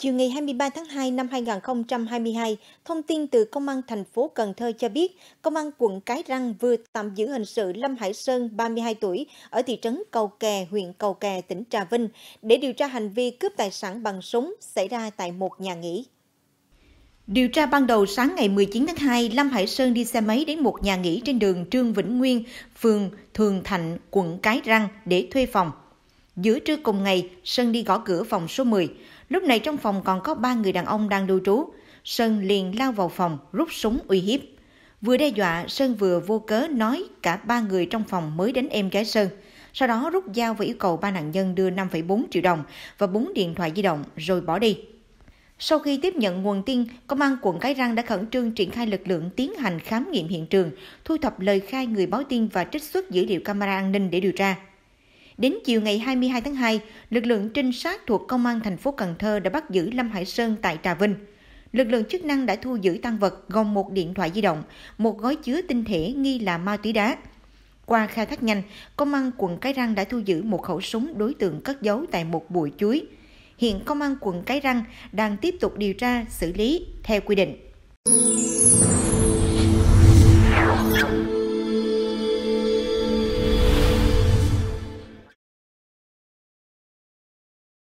Chiều ngày 23 tháng 2 năm 2022, thông tin từ Công an thành phố Cần Thơ cho biết, Công an quận Cái Răng vừa tạm giữ hình sự Lâm Hải Sơn, 32 tuổi, ở thị trấn Cầu Kè, huyện Cầu Kè, tỉnh Trà Vinh, để điều tra hành vi cướp tài sản bằng súng xảy ra tại một nhà nghỉ. Điều tra ban đầu sáng ngày 19 tháng 2, Lâm Hải Sơn đi xe máy đến một nhà nghỉ trên đường Trương Vĩnh Nguyên, phường Thường Thạnh, quận Cái Răng để thuê phòng. Giữa trưa cùng ngày, Sơn đi gõ cửa phòng số 10. Lúc này trong phòng còn có ba người đàn ông đang lưu trú. Sơn liền lao vào phòng, rút súng uy hiếp. Vừa đe dọa, Sơn vừa vô cớ nói cả ba người trong phòng mới đến em gái Sơn. Sau đó rút dao và yêu cầu ba nạn nhân đưa 5,4 triệu đồng và bốn điện thoại di động rồi bỏ đi. Sau khi tiếp nhận nguồn tin, Công an quận Cái Răng đã khẩn trương triển khai lực lượng tiến hành khám nghiệm hiện trường, thu thập lời khai người báo tin và trích xuất dữ liệu camera an ninh để điều tra. Đến chiều ngày 22 tháng 2, lực lượng trinh sát thuộc Công an thành phố Cần Thơ đã bắt giữ Lâm Hải Sơn tại Trà Vinh. Lực lượng chức năng đã thu giữ tăng vật gồm một điện thoại di động, một gói chứa tinh thể nghi là ma túy đá. Qua khai thác nhanh, công an quận Cái Răng đã thu giữ một khẩu súng đối tượng cất giấu tại một bụi chuối. Hiện công an quận Cái Răng đang tiếp tục điều tra, xử lý theo quy định.